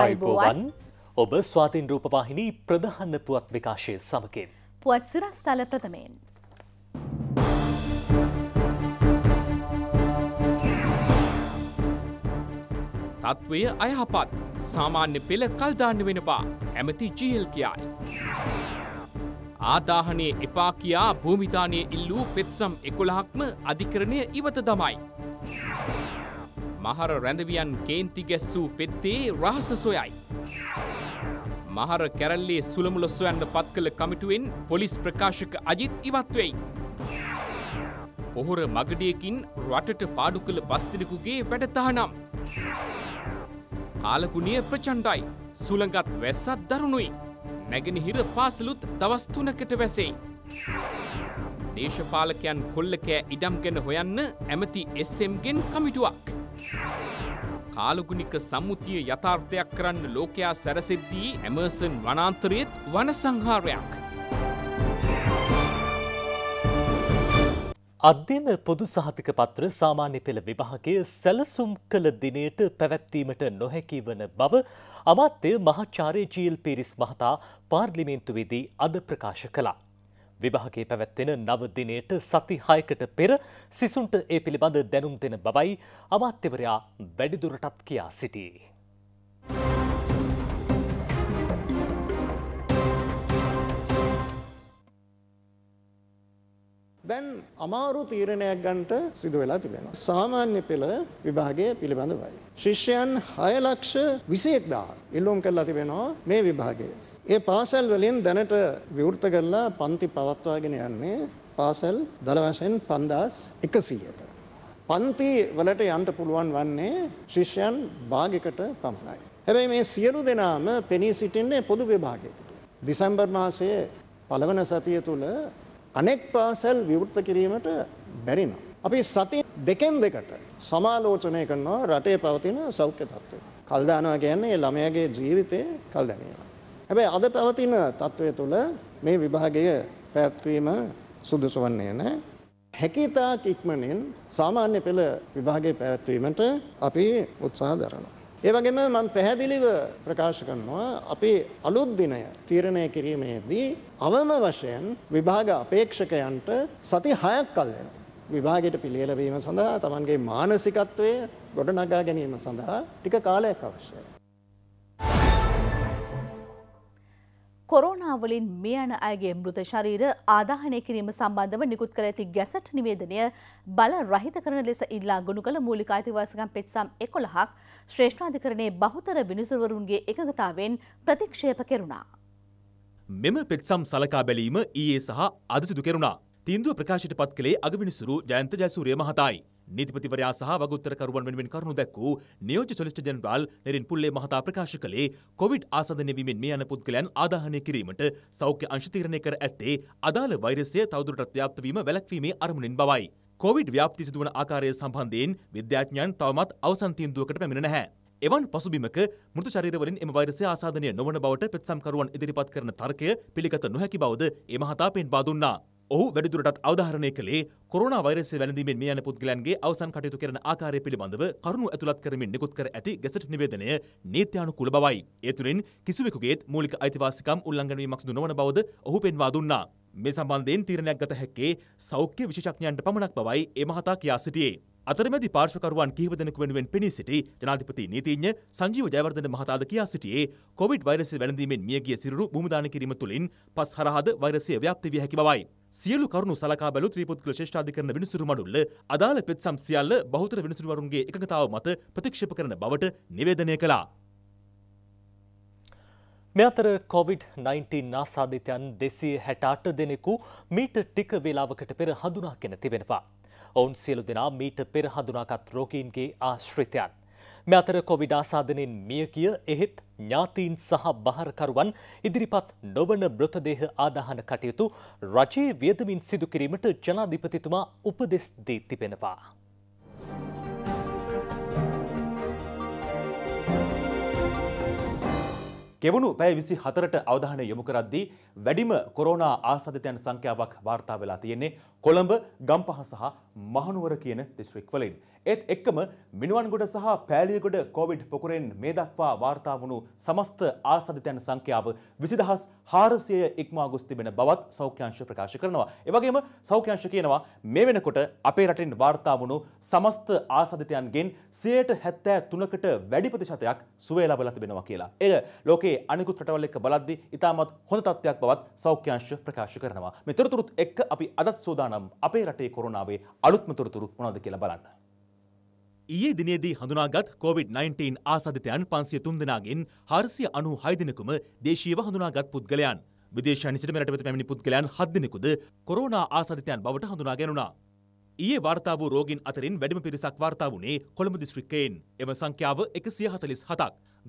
අයිබෝවන් ඔබ ස්වාතින් රූපවාහිනි ප්‍රධහන්න පුවත් විකාශය සමකෙන්. පුවත් සිරස් තල ප්‍රථමයෙන්. තත්ත්වය අයහපත් සාමාන්‍ය පෙළ කල්දාන්න වෙනපා ඇමති ජිහල් කියයි. ආදාහනය එපා කියා භූමිතානය ඉල්ලූ පෙත්සම් එකොළහක්ම අධිකරණය ඉවත දමයි. මහර රැඳවියන් කේන්ති ගැස්සූ පෙත්තේ රහස සොයයි. මහර කැරල්ලේ සුළමුල සොයන්න පත් කළ කමිටුවෙන් පොලිස් ප්‍රකාශක අජිත් ඉවත්වෙයි. පොහොර මගඩියකින් රටට පාඩු කළ පස්තිරකුගේ වැඩතහනම්. කාලකුණිය ප්‍රචණ්ඩයි සුළඟත් වැස්සත් දරුණුයි. නැගෙනහිර පාසලුත් දවස්තුනකට වැසේ. දේශපාලකයන් කොල්ලකෑ ඉඩම් ගැන හොයන්න ඇමති එස්සම්ගෙන් කමිටුවක්. කාලගුණික සම්මුතිය යථාර්ථයක් කරන්න ලෝකයා සැරසෙද්දී ඇමර්සන් වනාන්තරයේත් වන සංහාරයක්. අධ්‍යම පොදු සහතික පත්‍ර සාමාන්‍ය පෙළ විභාගය සැලසුම් කළ දිනයට පැවැත්වීමට නොහැකි වන බව අමාත්‍ය මහාචාර්ය ජීල් පිරිස් මහතා පාර්ලිමේන්තුවේදී අද ප්‍රකාශ කළා. විභාගේ පැවැත්වෙන නවදිනයට සති හයකට පෙර සිසුන්ට ඒ පිළිබඳ දැනුම් දෙෙන බවයි අමාත්‍යවරයා වැඩිදුරටත් කියා සිටියේ. දැන් අමාරු තීරණයක් ගන්නට සිදු වෙලා තිබෙනවා. සාමාන්‍ය පෙළ විභාගය පිළිබඳවයි. ශිෂ්‍යයන් 6 ලක්ෂ 21000 ඉල්ලුම් කරලා තිබෙනවා මේ විභාගය. ඒ පාසල් වලින් දැනට විවෘත කරලා පන්ති පවත්වාගෙන යන්නේ පාසල් දළ වශයෙන් 5100ට. පන්ති වලට යන්න පුළුවන් වන්නේ ශිෂ්‍යයන් භාගයකට පමණයි. හැබැයි මේ සියලු දෙනාම පෙනී සිටින්නේ පොදු විභාගයකට. දෙසැම්බර් මාසයේ පළවන සතිය තුල අනෙක් පාසල් විවෘත කිරීමට බැරි නම් අපි සති දෙකෙන් දෙකට සමාලෝචනය කරනවා රටේ පවතින සෞඛ්‍ය තත්ත්වය. කල් දානවා කියන්නේ ළමයාගේ ජීවිතේ කල් දැමීම. හැබැයි අද පවතින තත්වය තුළ මේ විභාගය පැවැත්වීම සුදුසු වන්නේ නැහැ. හැකිතා ඉක්මනින් සාමාන්‍ය පෙළ විභාගයේ පැවැත්වීමට අපි උත්සාහ දරනවා. ඒ වගේම මම පැහැදිලිව ප්‍රකාශ කරනවා අපේ අලුත් දිනය තීරණය කිරීමේදී අවම වශයෙන් විභාග අපේක්ෂකයන්ට සති 6ක් කල් වෙනවා. විභාගයට පිළියෙල වීම සඳහා තමන්ගේ මානසිකත්වය ගොඩනගා ගැනීම සඳහා ටික කාලයක් අවශ්‍යයි. කොරෝනාවලින් මියන අයගේ මෘත ශරීර ආදාහනය කිරීම සම්බන්ධව නිකුත් කර ඇති ගැසට් නිවේදනය බල රහිත කරන ලෙස ඉල්ලා ගොුණු කළ මූලික අයිතිවාසිකම් පෙත්සම් එකොළහක් ශ්‍රේෂ්ඨාධිකරණයේ බහුතර විනිසුරුවරුන්ගේ එකගතාවෙන් ප්‍රතික්ෂේප කෙරුණා. මෙම පෙත්සම් සලකා බැලීම ඊයේ සහ අදසිදු කෙරුණා. තින්දුව ප්‍රකාශයට පත් කළේ අගවිනිසුරු ජයන්ත ජයසූරිය මහතායි. නීතිපතිවරයා සහ වගඋත්තරකරුවන් වෙනුවෙන් කරුණු දැක්වූ නියෝජ්‍ය සොලිසිටර් ජෙනරාල් නෙරින් පුල්ලේ මහතා ප්‍රකාශ කළේ කොවිඩ් ආසාදනය වීමෙන් මේ යන පුද්ගලයන් ආදාහනය කිරීමට සෞඛ්‍ය අංශ තීරණය කර ඇත්තේ අදාළ වෛරසය තවදුරටත් ව්‍යාප්ත වීම වැළැක්වීමේ අරමුණින් බවයි. කොවිඩ් ව්‍යාප්ති සිදුවන ආකාරය සම්බන්ධයෙන් විද්‍යාඥයන් තවමත් අවසන් තීන්දුවකට පැමිණ නැහැ. එවන් පසුබිමක මෘතු ශරීරවලින් එම වෛරසය ආසාදනය නොවන බවට පෙත්සම්කරුවන් ඉදිරිපත් කරන තර්කය පිළිගත නොහැකි බවද ඒ මහතා පෙන්වා දුන්නා. ඔහු වැඩිදුරටත් අවධාරණය කළේ කොරෝන වෛරසය වැළඳීමෙන් මිය යන පුද්ගලයන්ගේ අවසන් කටයුතු කරන ආකාරය පිළිබඳව කරුණු ඇතුළත් කරමින් නිකුත් කර ඇති ගැසට් නිවේදනය නීත්‍යානුකූල බවයි. ඒ තුළින් කිසිවෙකුගේත් මූලික අයිතිවාසිකම් උල්ලංඝනය වීමක් සිදු නොවන බවද ඔහු පෙන්වා දුන්නා. මේ සම්බන්ධයෙන් තීරණයක් ගත හැක්කේ සෞඛ්‍ය විශේෂඥයන්ට පමණක් බවයි ඒ මහතා කියා සිටියේ. අතරමැදි පාර්ශවකරුවන් කිහිප දෙනෙකු වෙනුවෙන් පෙනී සිටි ජනාධිපති නීතිඥ සංජීව ජයවර්ධන මහතාද කියා සිටියේ කොවිඩ් වෛරසය වැළඳීමෙන් මියගිය සිරුරු භූමදාන කිරීම තුළින් පස් හරහාද වෛරසය ව්‍යාප්ති විය හැකි බවයි. සියලු කරුණු සලකා බැලූ ත්‍රිපුත්කල ශේෂ්ඨාධිකරණ විනිසුරු මඩුල්ල අදාළ පෙත්සම් සියල්ල බහුතර විනිසුරුවරුන්ගේ එකඟතාව මත ප්‍රතික්ෂේප කරන බවට නිවේදනය කළා. මෙ අතර කොවිD-19 නාසාධිතයන් දෙසිය හැට අට දෙනෙකු මීට ටික වෙලාවකට පෙර හඳුනා කෙන තිබෙනවා. ඔවුන් සියලු දෙනා මීට පෙර හඳුනාගත් රෝගීන්ගේ ආශ්‍රිතයන්. මෙ අතර කොවිඩ් ආසාදනෙන් මිය කිය එහෙත් ඥාතීන් සහ බහරකරුවන් ඉදිරිපත් නොවන මෘතදේහ ආදාහන කටයුතු රජයේ වියදමින් සිදු කිරීමට ජනාධිපතිතුමා උපදෙස් දී තිබෙනවා. ගෙවුණු පැය විසි හතරට අවධානය යොමුකරද්දී වැඩිම කොරෝනා ආසධතයන් සංඛ්‍යාවක් වාර්තා වෙලා තියෙන්නේ කොළඹ ගම්පහ සහ මහනුවර කියන දිස්ත්‍රික් වලින්. ඒත් එක්කම මිනුවන්ගොඩ සහ පෑලියගොඩ කොවිඩ් පොකුරෙන් මේ දක්වා වාර්තා වුණු සමස්ත ආසාදිතයන් සංඛ්‍යාව 20200 400 ඉක්මවා ගොස් තිබෙන බවත් සෞඛ්‍යාංශ ප්‍රකාශ කරනවා. ඒ වගේම සෞඛ්‍යාංශ කියනවා මේ වෙනකොට අපේ රටින් වාර්තා වුණු සමස්ත ආසාදිතයන්ගෙන් 73%කට වැඩි ප්‍රතිශතයක් සුවය ලබා තිබෙනවා කියලා. එය ලෝකයේ අනිකුත් රටවල් එක්ක බලද්දී ඉතාමත් හොඳ තත්ත්වයක් බවත් සෞඛ්‍යාංශ ප්‍රකාශ කරනවා. මේ තොරතුරුත් එක්ක අපි අදත් සූදානම් අපේ රටේ කොරෝනාවේ අලුත්ම තොරතුරු මොනවද කියලා බලන්න. ඊයේ දිනේදී හඳුනාගත් COVID-19 ආසාධිතයන් 503 දෙනාගෙන් 496 දෙනෙකුම දේශීයව හඳුනාගත් පුද්ගලයන්. විදේශයන් සිට මෙරට වෙත පැමිණි පුද්ගලයන් 7 දෙනෙකුද කොරෝනා ආසාධිතයන් බවට හඳුනා ගැනුණා. ඊයේ වාර්තා වූ රෝගීන් අතරින් වැඩිම පිරිසක් වාර්තා වුණේ කොළඹ දිස්ත්‍රික්කයෙන්. එම සංඛ්‍යාව 147ක්.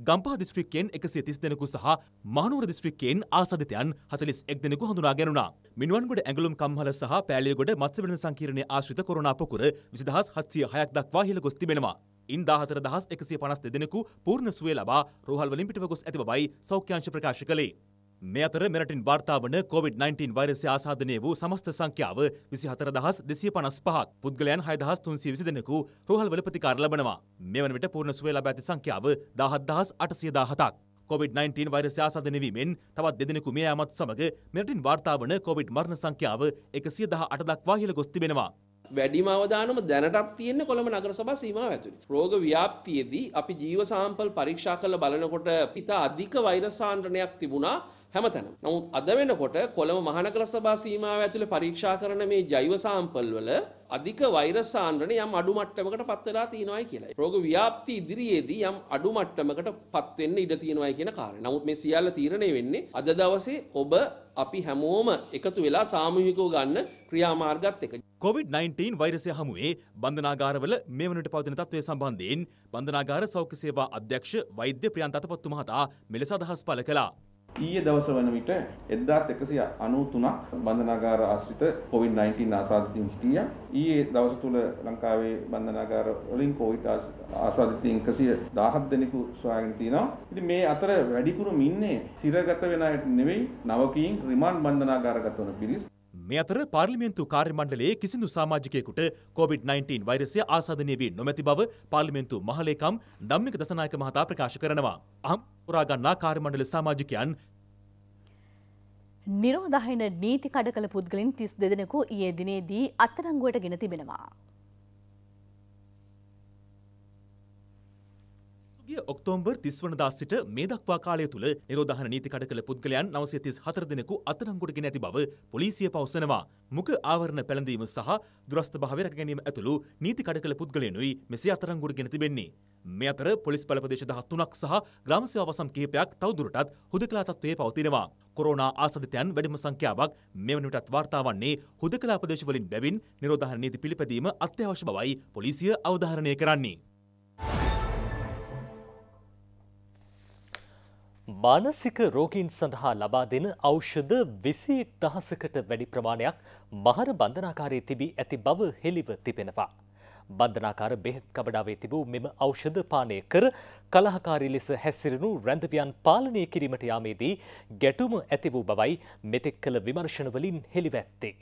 ගම්පහ දිස්ත්‍රික්කයෙන් එකසිය තිස් දෙනෙකු සහ මහනුවර දිස්ත්‍රික්කයෙන් ආසාධිතයන් හතලිස් එක් දෙනෙකු හඳුනා ගැනුණා. මිනුවන්ගොඩ ඇඟලුම් කම්හල සහ පෑලියගොඩ මත්ස්‍ය වෙළඳ සංකීර්ණයේ ආශ්‍රිත කොරෝනා පොකුර 20706ක් දක්වා ඉහළ ගොස් තිබෙනවා. ඉන් 14152 දෙනෙකු පූර්ණ සුවය ලබා රෝහල් වලින් පිටව ගොස් ඇති බවයි සෞඛ්‍යාංශ ප්‍රකාශ කළේ. මේ අතර මෙරටින් වාර්තාාවන COොVID-19 වෛරසය ආසාධනය වූ සමස්ත සංඛ්‍යාව විසි හතර දහස් දෙසිය පනස් පහක් පුද්ගලයන් හයදහස් තුන්සිය විසි දෙනෙකු රෝහල් වල ප්‍රතිකාර ලබනවා මෙවන විට පූර්ණ සුවේ ලබ ඇති සංඛ්‍යාව දහත් දහස් අටසිය දාහතක්. COVID-19 වෛරසය ආසාධනවීමෙන් තවත් දෙදෙනෙකු මේ යාමත් සමග මෙරටින් වාර්තාාවන COොVID මරණ සංඛ්‍යාව එකසිය දහ අටදක්වා හිල ගොස් තිබෙනවා. වැඩිම අවදානම දැනටත් තියෙන කොළඹ නගර සභා සීමාව ඇතුළේ. රෝග ව්‍යාප්තියේදී අපි ජීව සාම්පල් පරීක්ෂා කරලා බලනකොට පිට අධික වෛරස් සාන්ද්‍රණයක් තිබුණා. හැමතැනම. නමුත් අද වෙනකොට කොළඹ මහනගර සභා සීමාව ඇතුලේ පරීක්ෂා කරන මේ ජෛව සාම්පල් වල අධික වෛරස් සාන්ද්‍රණය යම් අඩු මට්ටමකට පත් වෙලා තියෙනවායි කියලයි. රෝග ව්‍යාප්ති ඉදිරියේදී යම් අඩු මට්ටමකට පත් වෙන්න ඉඩ තියෙනවායි කියන කාරණේ. නමුත් මේ සියල්ල තීරණය වෙන්නේ අද දවසේ ඔබ අපි හැමෝම එකතු වෙලා සාමූහිකව ගන්න ක්‍රියාමාර්ගත් එක. COVID-19 වෛරසය හමුවේ බන්ධනාගාරවල මේ වනට පවතින තත්ත්වය සම්බන්ධයෙන් බන්ධනාගාර සෞඛ්‍ය සේවා අධ්‍යක්ෂ වෛද්‍ය ප්‍රියන්ත අතපොත්තු මහතා මෙලෙස අදහස් පළ කළා. ඊයේ දවස වන විට 1193ක් බන්ධනාගාර ආශ්‍රිත COVID-19 ආසාදිතින් සිටියා. ඊයේ දවස තුල ලංකාවේ බන්ධනාගාර වලින් COVID ආසාදිතින් 117 දෙනෙකු සොයාගෙන තිනවා. ඉතින් මේ අතර වැඩිපුරම ඉන්නේ සිරගත වෙන අය නෙවෙයි නවකීන් රිමාන්ඩ් බන්ධනාගාරගත වන පිරිස්. මේ අතර පාර්ලිමේන්තු කාර්යමණ්ඩලයේ කිසිදු සමාජිකයෙකුට COVID-19 වෛරසය ආසාදනය වී නොමැති බව පාර්ලිමේන්තු මහලේකම් ධම්මික දසනායක මහතා ප්‍රකාශ කරනවා. අහම් පුරා ගන්නා කාර්යමණ්ඩල සමාජිකයන් නිරෝධායන නීති කඩකල පුද්ගලින් 32 දෙනෙකු ඊයේ දිනේදී අත්අඩංගුවට ගෙන තිබෙනවා. ගිය ඔක්තෝම්බර් 30 වනදා සිට මේ දක්වා කාලය තුල නිරෝධාහන නීති කඩ කළ පුද්ගලයන් 934 දෙනෙකු අත්අඩංගුවට ගෙන ඇති බව පොලිසිය පවසනවා. මුඛ ආවරණ පැළඳීම සහ දුරස්ථභාවය රැක ගැනීම ඇතුළු නීති කඩ කළ පුද්ගලයනුයි මෙසේ අත්අඩංගුවට ගෙන තිබෙන්නේ. මේ අතර පොලිස් බල ප්‍රදේශ 13ක් සහ ග්‍රාම සේවාවසම් කිහිපයක් තවදුරටත් හුදකලා තත්ත්වයේ පවතිනවා. කොරෝනා ආසදිතයන් වැඩිම සංඛ්‍යාවක් මෙවැනි විටත් වාර්තා වන්නේ හුදකලා ප්‍රදේශවලින් බැවින් නිරෝධාහන නීති පිළිපැදීම අත්‍යවශ්‍ය බවයි පොලිසිය අවධාරණය කරන්නේ. මානසික රෝගීන් සඳහා ලබා දෙන ඖෂධ විසි එක් දහසකට වැඩි ප්‍රමාණයක් මහර බන්ධනාකාරයේ තිබී ඇති බව හෙළිව තිබෙනවා. බන්ධනාකාර බෙහෙත් කබඩාවේ තිබූ මෙම ඖෂධ පානය කර කලහකාරී ලෙස හැසිරෙනු රැඳවියන් පාලනය කිරීමට යාමේදී ගැටුම ඇති වූ බවයි මෙතෙක් කළ විමර්ශනවලින් හෙළිවැත්තේ.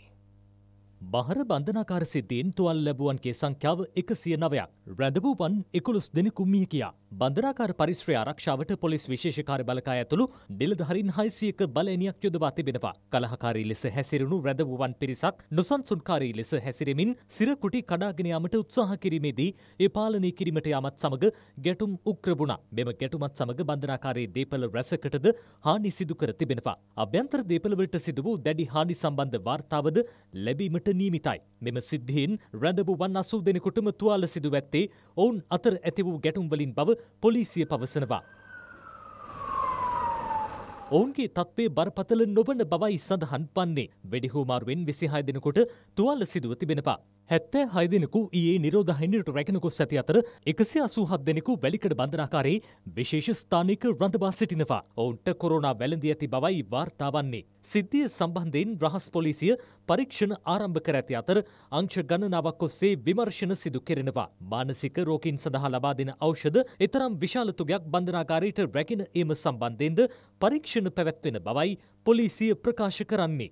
මහර බන්ධනාකාර සිද්ධීන් තුවල් ලැබුවන්ගේ සංඛ්‍යාව එකසිය නවයක් රැඳවූවන් එකොළොස් දෙනෙකු මිය කියා බන්දරාකාර පරිශ්‍රය ආරක්ෂාවට පොලිස් විශේෂකාර බලකා ඇතුළු නිලධහරින් හයිසියක බලනියක් යොදවා තිබෙනවා. කලහකාරී ලෙස හැසිරුණු රැදවුවන් පිරිසක් නොසන්සුන්කාරී ලෙස හැසිරෙමින් සිරකුටි කඩාගෙනයාමට උත්සාහ කිරීමේදී ඒ පාලනය කිරීමට යාමත් සමඟ ගැටුම් උක්‍රබුණා. මෙම ගැටුමත් සමඟ බන්ධනාකාරයේ දේපල රැසකටද හානි සිදු කර තිබෙනවා. අභ්‍යන්තර දේපලවලට සිදු වූ දැඩි හානි සම්බන්ධ වාර්තාවද ලැබීමට නියමිතයි. මෙම සිද්ධීන් රැඳවුවන් අසූ දෙනෙකුටම තුවාල සිදු ඇත්තේ ඔවුන් අතර ඇති වූ ගැටුම්වලින් බව පොලිසිය පවසනවා. ඔවුන්ගේ තත්වේ බරපතල නොබන බවයි සඳහන් පන්නේ වැඩිහෝමාරුවෙන් විසිහය දෙනකොට තුවල්ල සිදුව තිබෙනවා. හැත්තෑ හයදෙනකු ඒ නිරෝධහිනිට රැකෙනකුත් සැති අතර එකසි අසූහත් දෙනෙකු වැලිකට බඳනාකාරේ විශේෂ ස්ථානික රඳබා සිටිනවා ඔවුන්ට කොරෝනා වැලඳී ඇති බවයි වාර්තාවන්නේ. සිද්ධිය සම්බන්ධයෙන් රහස් පොලිසිය පරීක්ෂණ ආරම්භ කර ඇති අතර අංශ ගණනාවක් ඔස්සේ විමර්ශන සිදු කෙරෙනවා. මානසික රෝකින් සඳහා ලබා දෙන ඖෂධ එතරම් විශාල තුගයක් බන්ධනාකාරයට රැගෙන ඒම සම්බන්ධයෙන්ද පරීක්ෂණ පැවැත්වෙන බවයි පොලිසිය ප්‍රකාශ කරන්නේ.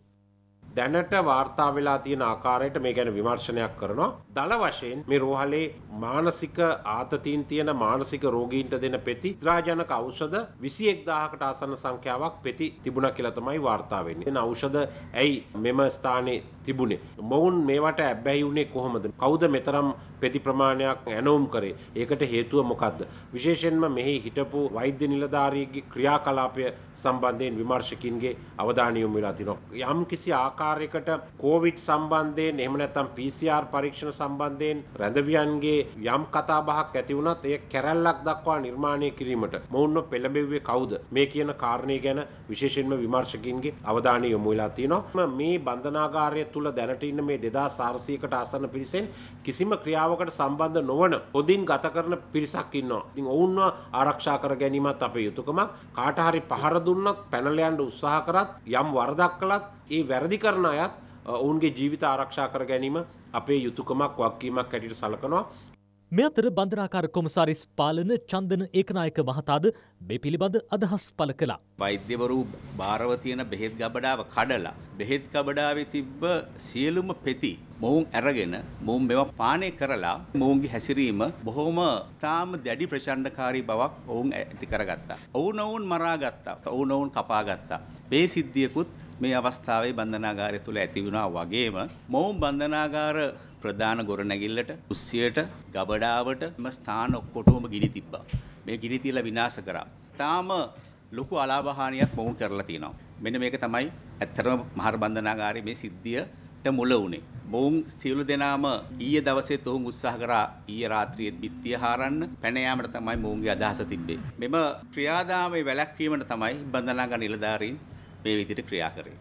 දැනට වාර්තා වෙලා තියෙන ආකාරයට මේ ගැන විමර්ශනයක් කරනවා. දළ වශයෙන් මේ රෝහලේ මානසික ආතතින් තියෙන මානසික රෝගීන්ට දෙන පෙති ත්‍රාජනක ඖෂධ 21000කට ආසන්න සංඛ්‍යාවක් පෙති තිබුණා කියලා තමයි වාර්තා වෙන්නේ. එන ඖෂධ ඇයි මෙම ස්ථානයේ තිබුණේ? මොවුන් මේවට ඇබ්බැහි වුණේ කොහොමද? කවුද මෙතරම් පෙති ප්‍රමාණයක් ඇනවුම් කරේ? ඒකට හේතුව මොකද්ද? විශේෂයෙන්ම මෙහි හිටපු වෛද්‍ය නිලධාරියෙක්ගේ ක්‍රියාකලාපය සම්බන්ධයෙන් විමර්ශකින්ගේ අවධානය යොමු වෙලා තිනවා. යම් කිසි ආකාරයක ආකාරයකට කෝවිඩ් සම්බන්ධයෙන් එහෙම නැත්නම් PCR පරීක්ෂණ සම්බන්ධයෙන් රැඳවියන්ගේ යම් කතා බහක් ඇති වුණත් එය කැරැල්ලක් දක්වා නිර්මාණය කිරීමට මොවුන්ව පෙළඹෙව්වේ කවුද මේ කියන කාරණේ ගැන විශේෂයෙන්ම විමර්ශකින්ගේ අවධානය යොමු වෙලා තියෙනවා මේ බන්ධනාගාරය තුල දැනට ඉන්න මේ 2400කට ආසන්න පිරිසෙන් කිසිම ක්‍රියාවකට සම්බන්ධ නොවන පොදින් ගත කරන පිරිසක් ඉන්නවා ඉතින් ඔවුන්ව ආරක්ෂා කර ගැනීමත් අපේ යුතුයකමක් කාට හරි පහර දුන්නත් පැනල යන්න උත්සාහ කරත් යම් වරදක් කළත් ඒ වැරදි කරන අයත් ඔවුන්ගේ ජීවිත ආරක්ෂා කර ගැනීම අපේ යුතුකමක් වක්කීමක් ඇටිට සලකනවා මේ අතර බන්ධනාකාර කොමසාරිස් පාලන චන්දන ඒකනායක මහතාද මේ පිළිබඳ අදහස් පළ කළා. වෛද්‍යවරු භාරව තියෙන බෙහෙත් ගබඩාව කඩලා බෙහෙත් ගබඩාවේ තිබ්බ සියලුම පෙති මොවුන් අරගෙන මොවුන් මේවා පානය කරලා මොවුන්ගේ හැසිරීම බොහොම තාම දැඩි ප්‍රචණ්ඩකාරී බවක් ඔවුන් ඇති කරගත්තා. ඔවුන් ඔවුන් මරා ගත්තා. ඔවුන් ඔවුන් කපා ගත්තා. මේ සිද්ධියකුත් මේ අවස්ථාවේ බන්ධනාගාරය තුළ ඇති වුණා වගේම මොවුන් බන්ධනාගාර ප්‍රධාන ගොරනැගිල්ලට කුස්සියට ගබඩාවට එම ස්ථාන ඔක්කොටම ගිනි තිබ්බා. මේ ගිනි තියලා විනාශ කරා. තාම ලොකු අලාභහානියක් මොවුන් කරලා තියෙනවා. මෙන්න මේක තමයි ඇත්තටම මහර බන්ධනාගාරයේ මේ සිද්ධියට මුල වුණේ. මොවුන් සියලු දෙනාම ඊයේ දවසේත් ඔවුන් උත්සාහ කරා ඊයේ රාත්‍රියේත් බිත්තිය හරන්න පැන යාමට තමයි මොවුන්ගේ අදහස තිබ්බේ. මෙම ක්‍රියාදාමයේ වැළැක්වීමට තමයි බන්ධනාගාර නිලධාරීන් මේ විදිහට ක්‍රියා කරේ.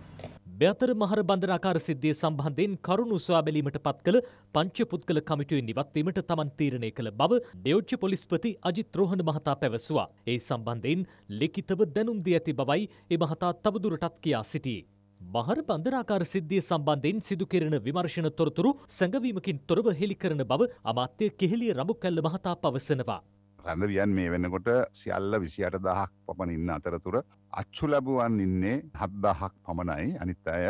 මෙතර මහර බන්ධන ආකාර සිද්ධිය සම්බන්ධයෙන් කරුණු සොයා බැලීමට පත් කළ පංච පුද්ගල කමිටුවේ නිවත්වීමට තමන් තීරණය කළ බව ඩෙවුච්ච පොලිස්පති අජිත් රෝහණ මහතා පැවසුවා. ඒ සම්බන්ධයෙන් ලිඛිතව දැනුම් දී ඇති බවයි ඒ මහතා තවදුරටත් කියා සිටියේ. මහර බන්ධනාකාර සිද්ධිය සම්බන්ධයෙන් සිදු කෙරෙන විමර්ශන තොරතුරු සැඟවීමකින් තොරව හෙළි කරන බව අමාත්‍ය කෙහෙලිය රඹුකැල්ල මහතා පවසනවා. රැඳවියන් මේ වෙනකොට සියල්ල විසියට දහක් පමණ ඉන්න අතරතුර අච්චු ලැබුවන් ඉන්නේ හත්දාහක් පමණයි අනිත් අය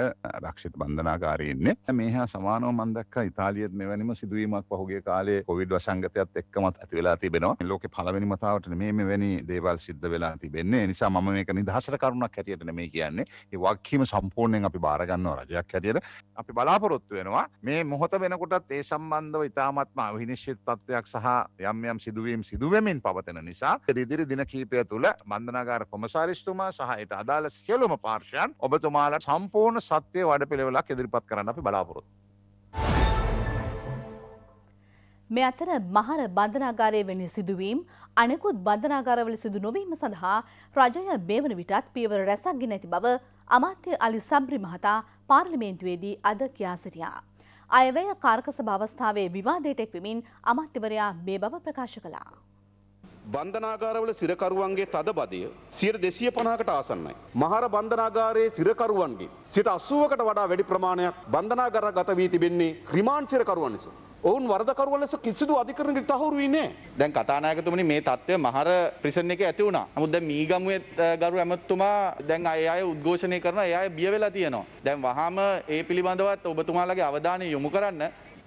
රක්ෂිත බන්ධනාකාරයෙන්නේ මේ හා සමානෝ මන්දක්ක ඉතාලියත් මෙවැනිම සිදුවීමක් පහුගේ කාලේ කොවිඩ් වසංගතයත් එක්කමත් ඇති වෙලා තිබෙනවා ලෝක පලවෙනි මතාවට මේ මෙවැනි දේවල් සිද්ධ වෙලා තිබෙන්නේ නිසා මම මේක නිදහසට කරුණක් හැටියට නෙමේ කියන්නේ ඒ වක්කීම සම්පූර්ණයෙන් අපි බාරගන්නවා රජයක් හැටියට අපි බලාපොරොත්තු වෙනවා මේ මොහොත වෙනකොටත් ඒ සම්බන්ධව ඉතාමත්ම අවිනිශ්චිත තත්ත්වයක් සහ යම් යම් සිදුවීම් සිදුවමින් පවතන නිසා ඉදිරි දින කීපය තුළ බන්ධනාගාර කොමසාරිස්තුමා සහයට අදාළ සියලුම පාර්ශයන් ඔබතුමාලට සම්පූර්ණ සත්‍යය වඩ පිළිවෙලක් ඉදිරිපත් කරන්න අපි බලාපොරොත්. මේ අතර මහර බන්ධනාගාරය වැනි සිදුවීම් අනෙකුත් බන්ධනාගාරවල සිදු නොවීම සඳහා රජය මේ වන විටත් පියවර රැසක් ගෙන ඇති බව අමාත්‍ය අලි සබ්‍රි මහතා පාර්ලිමේන්තුවේදී අද කියා සිටියා. අයවැය කාර්කසභ අවස්ථාවේ විවාදයට එක්වමින් අමාත්‍යවරයා මේ බව ප්‍රකාශ කළා. බන්ධනාගාරවල සිරකරුවන්ගේ තදබදය සියට දෙසිය පනාකට ආසන්නයි. මහර බන්ධනාගාරයේ සිරකරුවන්ගේ සිට අස්සුවකට වඩා වැඩි ප්‍රමාණයක් බන්ධනාගර ගත වී තිබෙන්නේ ක්‍රමාන් සිරකරුවන් නිසා. ඔවුන් වරදකරුවන් ලෙස කිසිදු අධිකරණ තහවුරුවේ නෑ. දැන් කතානායකතුමනි මේ තත්ත්වය මහර ප්‍රිසන් එකේ ඇති වුණා. නමුත් දැන් මීගමුවේ ගරු ඇමතුමා දැන් අය අය උද්ඝෝෂණය කරනවා. ඒ අය බිය වෙලා තියෙනවා. දැන් වහාම ඒ පිළිබඳවත් ඔබතුමාලගේ අවධානය යොමු කරන්න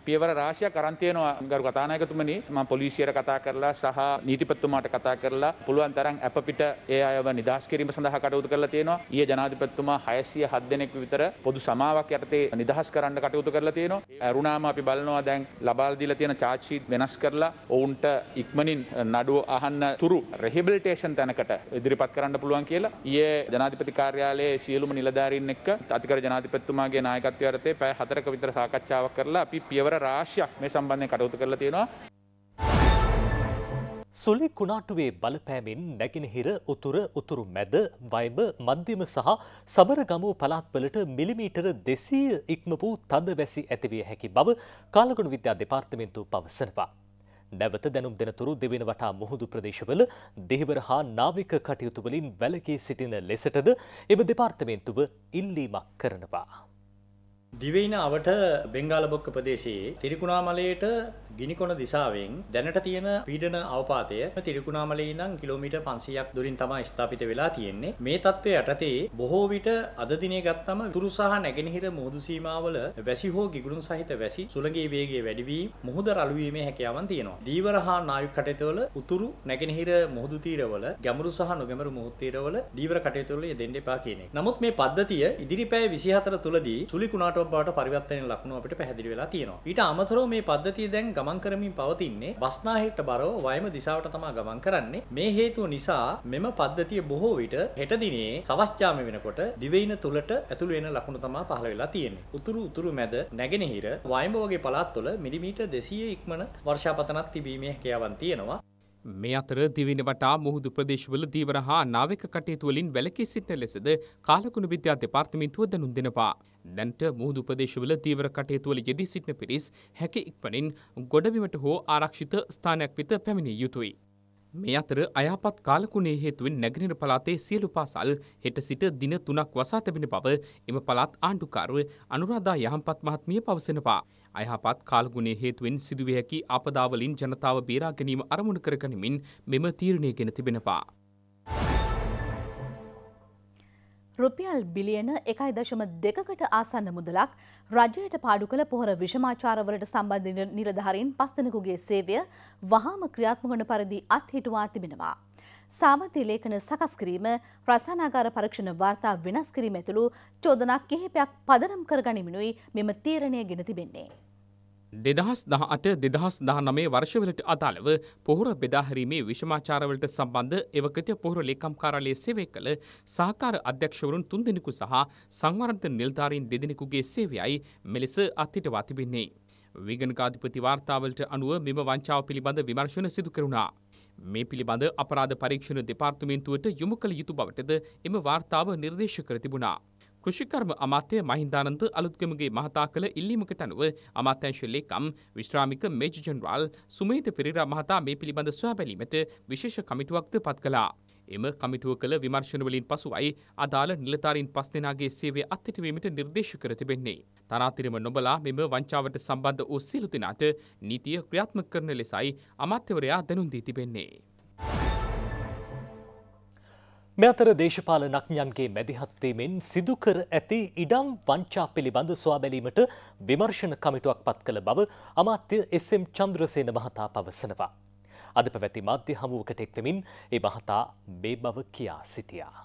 පියවර රාශියක් අරන් තියෙනවා ගරු කතානායකතුමනි මම පොලිසියට කතා කරලා සහ නීතිපතිතුමාට කතා කරලා පුළුවන් තරම් අප පිට ඒ අයව නිදහස් කිරීම සඳහා කටයුතු කරලා තියෙනවා ඊයේ ජනාධිපතිතුමා 607 දෙනෙක් විතර පොදු සමාවක් යටතේ නිදහස් කරන්න කටයුතු කරලා තියෙනවා ඇරුණාම අපි බලනවා දැන් ලබා දීලා තියෙන චාර්ජ් ෂීට් වෙනස් කරලා ඔවුන්ට ඉක්මනින් නඩුව අහන්න තුරු රෙහබිලිටේෂන් තැනකට ඉදිරිපත් කරන්න පුළුවන් කියලා ඊයේ ජනාධිපති කාර්යාලයේ සියලුම නිලධාරීන් එක්ක අතිකර ජනාධිපතිතුමාගේ නායකත්වය යටතේ පැය 4ක විතර සාකච්ඡාවක් කරලා අපි පියවර වැඩ රාශියක් මේ සම්බන්ධය කටයුතු කරලා තියෙනවා. සුලි කුණාටුවේ බලපෑමෙන් නැගෙනහිර උතුර උතුරු මැද වයිබ මධ්‍යම සහ සබරගමු පළාත්වලට මිලිමීටර දෙසීය ඉක්ම වූ තද වැසි ඇතිවිය හැකි බව කාලගුණ විද්‍යා දෙපාර්තමෙන්තු පවසනවා. නැවත දැනුම් දෙනතුරු දෙවෙන වටා මුහුදු ප්‍රදේශවල දෙහිවර හා නාවික කටයුතුවලින් වැලකී සිටින ලෙසටද එම දෙපාර්තමේන්තුව ඉල්ලීමක් කරනවා. දිවයින අවට බෙංගාලබොක්ක ප්‍රදේශයේ තිරිකුණාමලයට ගිනිකොන දිසාවෙන් දැනට තියෙන පීඩන අවපාතය තිරිකුණාමලේ ඉඳන් කිලෝමීටර් 500ක් දුරින් තමයි ස්ථාපිත වෙලා තියෙන්නේ. මේ தත්ත්වය යටතේ බොහෝ විට අද දිනේ ගත්තම තුරු සහ නැගෙනහිර මුහුදු සීමාවල වැසි හෝ ගිගුරුන් සහිත වැසි සුළඟේ වේගය වැඩිවීම මුහුද රළුවීමේ හැකියාවන් තියෙනවා. දීවර හා නාවික කටයුතුවල උතුරු නැගෙනහිර මුහුදු තීරවල ගැඹුරු සහ නොගැඹුරු මුහුදු තීරවල දීවර කටයුතුවල යෙදෙන්න එපා කියන එක. නමුත් මේ පද්ධතිය ඉදිරි පැය 24 තුලදී සුලි කුණාට ස්ටාර්ට්අප් බවට පරිවර්තනයේ ලකුණු අපිට පැහැදිලි වෙලා තියෙනවා. ඊට අමතරව මේ පද්ධතිය දැන් ගමන් කරමින් පවතින්නේ බස්නාහෙට්ට බරව වයම දිශාවට තමයි ගමන් කරන්නේ. මේ හේතුව නිසා මෙම පද්ධතිය බොහෝ විට හෙට දිනේ සවස් ජාම වෙනකොට දිවයින තුලට ඇතුළු වෙන ලකුණු තමයි පහළ වෙලා තියෙන්නේ. උතුරු උතුරු මැද නැගෙනහිර වයඹ වගේ පළාත්වල මිලිමීටර් 200 ඉක්මන වර්ෂාපතනක් තිබීමේ හැකියාවන් තියෙනවා. මේ අතර දිවින වටා මුහුදු ප්‍රදේශවල දීවර හා නාවික කටයුතුවලින් වැලකී සිටින ලෙසද කාලකුණු විද්‍යා දෙපාර්තමේන්තුව දැනුම් දෙනවා. දැන්ට මුහුදු ප්‍රදේශවල තීවර කටයුතුවල යෙදී සිටින පිරිස් හැකි ඉක්මනින් ගොඩබිමට හෝ ආරක්ෂිත ස්ථානයක් වෙත පැමිණිය යුතුයි. මේ අතර අයහපත් කාලකුණේ හේතුවෙන් නැගෙනහිර පළාතේ සියලු පාසල් හෙට සිට දින තුනක් වසා තිබෙන බව එම පළාත් ආණ්ඩුකාරව අනුරාධා යහම්පත් මහත්මිය පවසනවා. අයහපත් කාල්ගුණේ හේතුවෙන් සිදුවිය හැකි අපදාවලින් ජනතාව බේරා ගැනීම අරමුණු කරගනිමින් මෙම තීරණය ගෙන තිබෙනවා. රුපියල් බිලියන එකයි දශම දෙකකට ආසන්න මුදලක් රජයට පාඩු කළ පොහොර විෂමාචාරවලට සම්බන්ධ නිලධහරින් පස්තනකුගේ සේවය වහාම ක්‍රියාත්මකන පරිදි අත්හිටවා තිබෙනවා. සාමන්ති ලේඛන සකස් කිරීම රසායනාගාර පරීක්ෂණ වාර්තා වෙනස් කිරීම ඇතුළු චෝදනා කිහිපයක් පදනම් කර ගනිමිනුයි මෙම තීරණය ගෙන තිබෙන්නේ. දෙදහස් දහ අට දෙදහස් දහ නමේ වර්ෂවලට අදාළව පොහොර බෙදාහැරීමේ විෂමාචාරවලට සම්බන්ධ එවකට පොහොර ලේකම් කාරාලය සේවය කළ සහකාර අධ්‍යක්ෂවරුන් තුන්දෙනෙකු සහ සංවර්ධ නිල්ධාරීන් දෙදෙනෙකුගේ සේවයයි මෙලෙස අත්හිටවා තිබෙන්නේ. විගණකාධිපති වාර්තාවලට අනුව මෙම වංචාව පිළිබඳ විමර්ශන සිදු කරුණා. මේ පිළිබඳ අපරාධ පරීක්ෂණ දෙපාර්තමේන්තුවට යොමු කළ යුතු බවටද එම වාර්තාව නිර්දේශ කර තිබුණා. කෘෂිකර්ම අමාත්‍ය මහින්දානන්ද අලුත්ගමගේ මහතා කළ ඉල්ලීමකට අනුව අමාත්‍යංශ ලේකම් විශ්‍රාමික මේජ ජනරාල් සුමේත පෙරේරා මහතා මේ පිළිබඳ සොයා බැලීමට විශේෂ කමිටුවක්ද පත් කළා. එම කමිටුව කළ විමර්ශන වලින් පසුවයි අදාළ නිලධාරීන් පස් දෙනාගේ සේවය අත්හිටුවීමට නිර්දේශ කර තිබෙන්නේ. තරාතිරම නොබලා මෙම වංචාවට සම්බන්ධ වූ සියලු දෙනාට නීතිය ක්‍රියාත්මක කරන ලෙසයි අමාත්‍යවරයා දැනුම් දී තිබෙන්නේ. මෙ අතර දේශපාලනඥයන්ගේ මැදිහත්වීමෙන් සිදුකර ඇති ඉඩම් වංචා පිළිබඳ ස්වාබැලීමට විමර්ශණ කමිටුවක් පත් කළ බව අමාත්‍ය එස්.එම්. චන්ද්‍රසේන මහතා පවසනවා. අද පැවැති මධ්‍ය හමුවකට එක්වෙමින් ඒ මහතා මේ බව කියා සිටියා.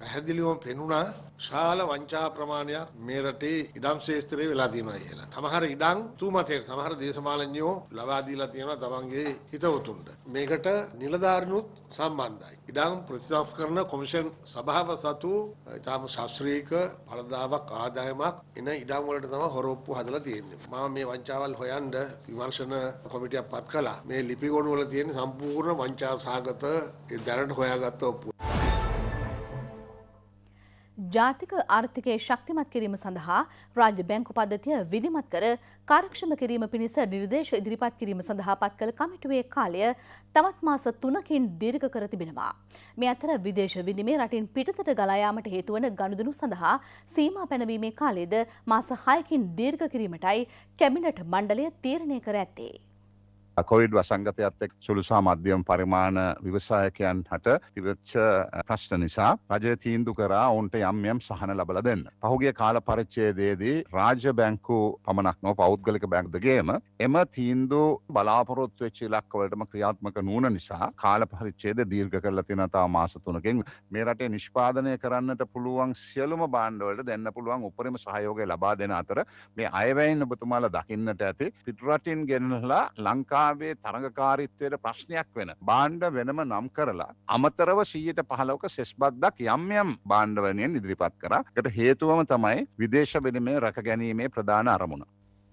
පැහැදිලිවම පෙනුණා ශාල වංචා ප්‍රමාණයක් මේ රටේ ඉඩම් ශේත්‍රයේ වෙලා තියෙනවා කියලා. සමහර ඉඩම් තුමතේ සමහර දේශපාලඥයෝ ලබා දීලා තියෙනවා තමන්ගේ හිතවතුන්ට. මේකට නිලධාරිනුත් සම්බන්ධයි. ඉඩම් ප්‍රතිසංස්කරණ කොමිෂන් සභාව සතු ඊටම ශාස්ත්‍රීය බලදාවක් ආදායමක් එන ඉඩම් වලට තමයි හොරොප්පු හදලා තියෙන්නේ. මම මේ වංචාවල් හොයන්න විමර්ශන කොමිටියක් පත් කළා. මේ ලිපිගොණු වල තියෙන සම්පූර්ණ වංචා සහගත ඒ දැනට හොයාගත්ත ඔප්පු ජාතික ආර්ථිකය ශක්තිමත් කිරීම සඳහා රාජ්‍ය බැංකු පද්ධතිය විධිමත් කර කාර්ක්ෂම කිරීම පිණිස නිර්දේශ ඉදිරිපත් කිරීම සඳහා පත් කළ කමිටුවේ කාලය තවත් මාස තුනකින් දීර්ඝ කර තිබෙනවා. මේ අතර විදේශ විනිමය රටින් පිටතට ගලා යාමට හේතු වන ගනුදෙනු සඳහා සීමා පැනවීමේ කාලයද මාස 6කින් දීර්ඝ කිරීමටයි කැබිනට් මණ්ඩලය තීරණය කර ඇත්තේ. කොවිඩ් වසංගතයත් එක් සුළු සහ මධ්‍යම පරිමාණ විවසායකයන් හට තිරච්ච ප්‍රශ්න නිසා රජය තීන්දු කරා ඔවුන්ට යම් යම් සහන ලබල දෙන්න. පහුගේ කාල පරිච්චේදේදී රාජ බැංකු පමණක් නො පෞද්ගලික බැංක්දගේම එම තීන්දු බලාපොරොත්තු වෙච්ච ඉලක්කවලටම ක්‍රියාත්මක නූන නිසා කාල පරිච්චේද දීර්ඝ කරලා තියෙන තව මාස තුනකින් මේ රටේ නිෂ්පාදනය කරන්නට පුළුවන් සියලුම බාණ්ඩවලට දෙන්න පුළුවන් උපරිම සහයෝගය ලබා දෙන අතර මේ අයවැයින් ඔබතුමාලා දකින්නට ඇති පිටරටින් ගෙනලා ලංකා ලංකාවේ තරඟකාරීත්වයට ප්‍රශ්නයක් වෙන බාණ්ඩ වෙනම නම් කරලා අමතරව සීයට පහලෝක සෙස්බද්දක් යම්යම් බාණ්ඩවලනයෙන් ඉදිරිපත් කරකට හේතුවම තමයි විදේශ වෙනමේ රැකගැනීමේ ප්‍රධාන අරමුණ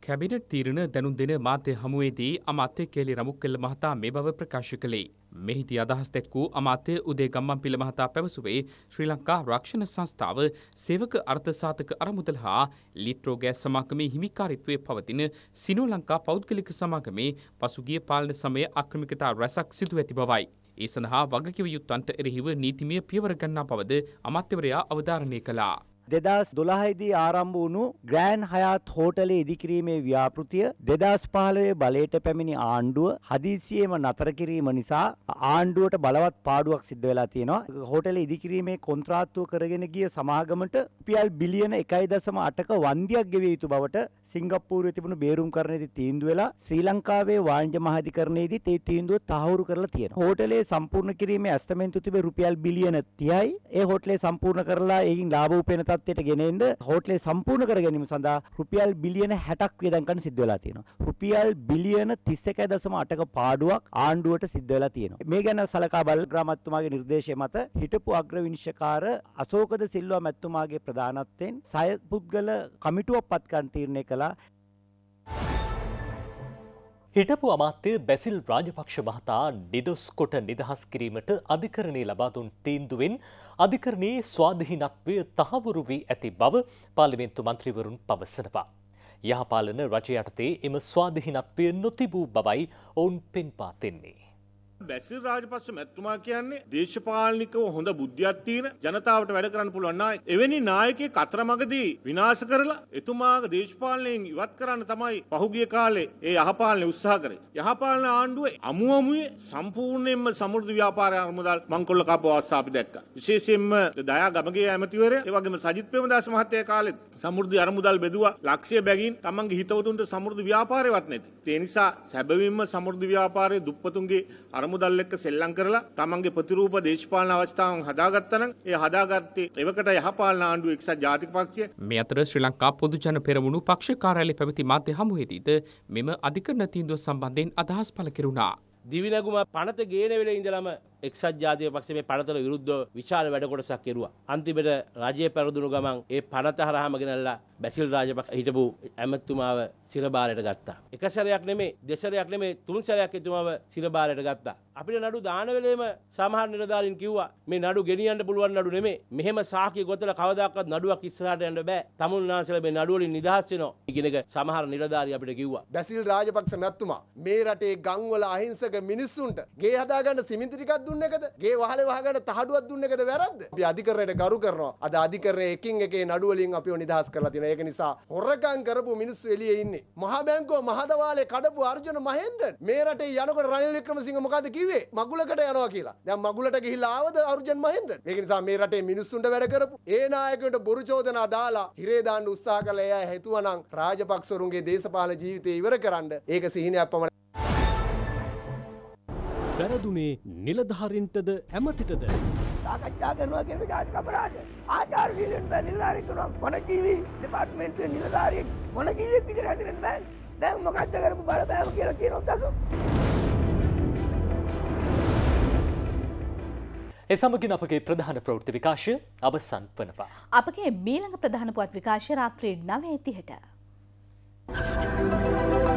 කැබිනට් තීරණ දැනුම් දෙන මාධ්‍ය හමුවේදී අමාත්‍ය කේලි රමුක්කෙල්ල මහතා මේ බව ප්‍රකාශ කළේ. මෙහිදී අදහස් දැක් වූ අමාත්‍ය උදේ ගම්මන්පිල මහතා පැවසුවේ ශ්‍රී ලංකා රක්ෂණ සංස්ථාව සේවක අර්ථසාධක අරමුදල් හා ලිත්‍රෝ ගෑස් සමාගමේ හිමිකාරිත්වයේ පවතින සිනෝ ලංකා පෞද්ගලික සමාගමේ පසුගිය පාලන සමය අක්‍රමිකතා රැසක් සිදු ඇති බවයි. ඒ සඳහා වගකිව යුත්තන්ට එරෙහිව නීතිමය පියවර ගන්නා බවද අමාත්‍යවරයා අවධාරණය කළා. දෙදස් දොළහයිදී ආරම්භ වුණු ග්‍රෑන් හයාත් හෝටලේ ඉදිකිරීමේ ව්‍යාපෘතිය දෙදස් පහළවේ බලයට පැමිණි ආණ්ඩුව හදිසියේම නතර කිරීම නිසා ආණ්ඩුවට බලවත් පාඩුවක් සිද්ධ වෙලා තියෙනවා හෝටලේ ඉදිකිරීමේ කොන්ත්‍රාත්තුව කරගෙන ගිය සමාගමට රුපියල් බිලියන එකයි දසම අටක වන්දියක් ගෙවිය යුතු බවට සිංගප්පූරුවේ තිබුණු බේරුම් කරණයේදී තීන්දුව වෙලා ශ්‍රී ලංකාවේ වාණිජ මහාධිකරණයේදී තේ තීන්දුව තහවුරු කරලා තියෙනවා. හෝටලේ සම්පූර්ණ කිරීමේ ඇස්තමෙන්තු තිබේ රුපියල් බිලියන 30යි. ඒ හෝටලේ සම්පූර්ණ කරලා ඒකින් ලාභ උපයන තත්ත්වයට ගෙන එන්න හෝටලේ සම්පූර්ණ කර ගැනීම සඳහා රුපියල් බිලියන 60ක් වියදම් කරන්න සිද්ධ වෙලා තියෙනවා. රුපියල් බිලියන 31.8ක පාඩුවක් ආණ්ඩුවට සිද්ධ වෙලා තියෙනවා. මේ ගැන සලකා බල ග්‍රාමතුමාගේ නිර්දේශය මත හිටපු අග්‍ර විනිශ්චයකාර අශෝකද සිල්වා මැතිතුමාගේ ප්‍රධානත්වයෙන් සය පුද්ගල කමිටුවක් පත් කරන්න තීරණය කළා. කරලා හිටපු අමාත්‍ය බැසිල් රාජපක්ෂ මහතා නිදොස් කොට නිදහස් කිරීමට අධිකරණය ලබා දුන් තීන්දුවෙන් අධිකරණයේ ස්වාධීනත්වය තහවුරු වී ඇති බව පාර්ලිමේන්තු මන්ත්‍රීවරුන් පවසනවා. යහපාලන රජයටතේ එම ස්වාධීනත්වය නොතිබූ බවයි ඔවුන් පෙන්පා දෙන්නේ. බැසිල් රාජපක්ෂ මැතිතුමා කියන්නේ දේශපාලනිකව හොඳ බුද්ධියක් තියෙන ජනතාවට වැඩ කරන්න පුළුවන් නායක. එවැනි නායකයෙක් අතරමඟදී විනාශ කරලා එතුමාගේ දේශපාලනයෙන් ඉවත් කරන්න තමයි පහුගිය කාලේ ඒ යහපාලනේ උත්සාහ කරේ. යහපාලන ආණ්ඩුවේ අමුමුවේ සම්පූර්ණයෙන්ම සමෘද්ධි ව්‍යාපාර අරමුදල් මංකොල්ල කපව අවස්ථාව අපි දැක්කා. විශේෂයෙන්ම දයා ගමගේ ඇමතිවරයා, ඒ වගේම සජිත් ප්‍රේමදාස මහත්තයා කාලෙත් සමෘද්ධි අරමුදල් බෙදුවා. ලක්ෂය බැගින් තමන්ගේ හිතවතුන්ට සමෘද්ධි ව්‍යාපාරයවත් නැති. ඒ නිසා සැබවින්ම සමෘද්ධි ව්‍යාපාරයේ දුප්පතුන්ගේ අර පණමුදල් එක්ක සෙල්ලම් කරලා තමන්ගේ ප්‍රතිරූප දේශපාලන අවස්ථාවන් හදාගත්තනම් ඒ හදාගත්තේ එවකට යහපාලන ආණ්ඩුව එක්සත් ජාතික පක්ෂය. මේ අතර ශ්‍රී ලංකා පොදුජන පෙරමුණු පක්ෂ කාර්යාලයේ පැවති මාධ්‍ය හමුවේදීද මෙම අධිකරණ තීන්දුව සම්බන්ධයෙන් අදහස් පළ කෙරුණා. දිවිනැගුම පනත ගේන වෙලේ ඉඳලම එක්සත් ජාතික පක්ෂේ මේ පනතට විරුද්ධව විශාල වැඩ කොටසක් කෙරුවා. අන්තිමට රජයේ පැරදුණු ගමන් ඒ පනත හරහාම ගෙනල්ලා බැසිල් රාජපක්ෂ හිටපු ඇමතුමාව සිරබාරයට ගත්තා. එක සැරයක් නෙමෙයි දෙසරයක් නෙමෙයි තුන් සැරයක් එතුමාව සිරබාරයට ගත්තා. අපිට නඩු දාන වෙලේම සමහර නිලධාරීන් කිව්වා මේ නඩු ගෙනියන්න පුළුවන් නඩු නෙමෙයි. මෙහෙම සාක්ෂි ගොතලා කවදාකවත් නඩුවක් ඉස්සරහට යන්න බෑ. තමුන් නාසල මේ නඩුව වලින් නිදහස් වෙනවා. ඉගෙන සමහර නිලධාරී අපිට කිව්වා. බැසිල් රාජපක්ෂ මැතිතුමා මේ රටේ ගම්වල අහිංසක මිනිස්සුන්ට ගේ හදාගන්න සිමෙන්ති ටිකක් දුන්න එකද ගේ වහල වහකට තහඩුවක් දුන්න එකද වැරද්ද අපි අධිකරණයට ගරු කරනවා අද අධිකරණය එකින් එකේ නඩු වලින් අපිව නිදහස් කරලා තියෙනවා ඒක නිසා හොරකම් කරපු මිනිස්සු එළියේ ඉන්නේ මහා බැංකුව මහදවාලේ කඩපු අර්ජුන මහේන්ද්‍රන් මේ රටේ යනකොට රනිල් වික්‍රමසිංහ මොකද කිව්වේ මගුලකට යනවා කියලා දැන් මගුලට ගිහිල්ලා ආවද අර්ජුන මහේන්ද්‍රන් ඒක නිසා මේ රටේ මිනිස්සුන්ට වැඩ කරපු ඒ නායකයන්ට බොරු චෝදනා දාලා හිරේ දාන්න උත්සාහ කළ එයා හිතුවනම් රාජපක්ෂවරුන්ගේ දේශපාලන ජීවිතය ඉවර කරන්න ඒක සිහිනයක් පමණ වැරදුනේ නිලධාරින්ටද ඇමතිටද. සාකච්ඡා කරනවා කියන ජාතික අපරාධ. ආචාර වීලෙන් බෑ නිලධාරියෙක් වෙනවා. මොන ජීවි දෙපාර්තමේන්තුවේ නිලධාරියෙක් මොන ජීවියෙක් විදිහට හැදෙන්න බෑ. දැන් මොකද්ද කරපු බලපෑම කියලා කියන උදසු. ඒ සමගින් අපගේ ප්‍රධාන ප්‍රවෘත්ති විකාශය අවසන් වනවා. අපගේ මීළඟ ප්‍රධාන පුවත් විකාශය රාත්‍රී 9:30ට. Thank you.